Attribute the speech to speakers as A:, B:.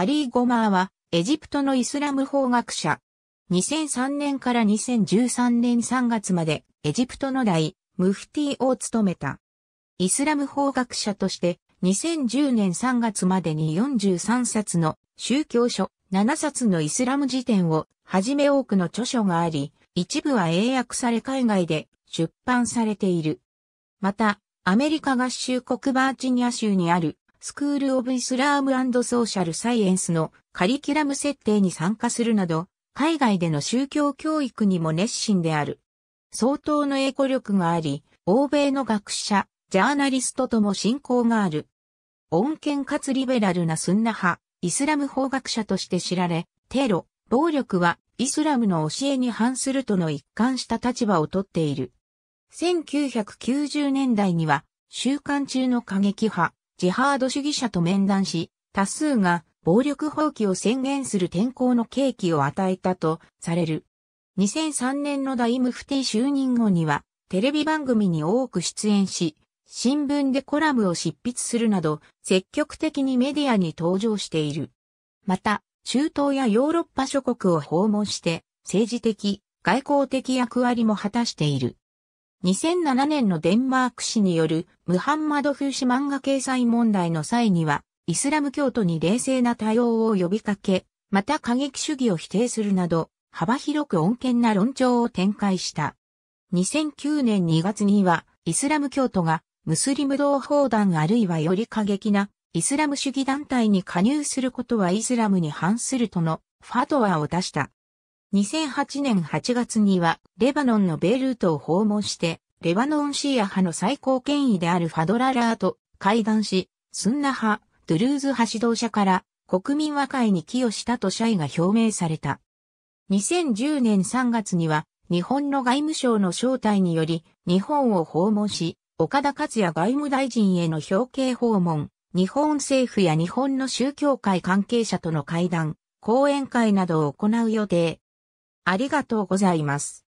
A: アリー・ゴマーは、エジプトのイスラム法学者。2003年から2013年3月まで、エジプトの大、ムフティを務めた。イスラム法学者として、2010年3月までに43冊の宗教書、7冊のイスラム辞典を、はじめ多くの著書があり、一部は英訳され海外で出版されている。また、アメリカ合衆国バージニア州にあるスクール・オブ・イスラームソーシャル・サイエンスのカリキュラム設定に参加するなど、海外での宗教教育にも熱心である。相当の英語力があり、欧米の学者、ジャーナリストとも親交がある。穏健かつリベラルなスンナ派、イスラム法学者として知られ、テロ、暴力はイスラムの教えに反するとの一貫した立場をとっている。1990年代には、週刊中の過激派、ジハード主義者と面談し、多数が暴力放棄を宣言する天候の契機を与えたとされる。2003年の大ムフティ就任後には、テレビ番組に多く出演し、新聞でコラムを執筆するなど、積極的にメディアに登場している。また、中東やヨーロッパ諸国を訪問して、政治的、外交的役割も果たしている。2007年のデンマーク紙によるムハンマド風刺漫画掲載問題の際には、イスラム教徒に冷静な対応を呼びかけ、また過激主義を否定するなど、幅広く穏健な論調を展開した。2009年2月には、イスラム教徒がムスリム同胞団あるいはより過激なイスラム主義団体に加入することはイスラムに反するとのファトワを出した。2008年8月には、レバノンのベイルートを訪問して、レバノンシーア派の最高権威であるファドララーと会談し、スンナ派、ドゥルーズ派指導者から国民和解に寄与したと謝意が表明された。2010年3月には、日本の外務省の招待により、日本を訪問し、岡田克也外務大臣への表敬訪問、日本政府や日本の宗教界関係者との会談、講演会などを行う予定。ありがとうございます。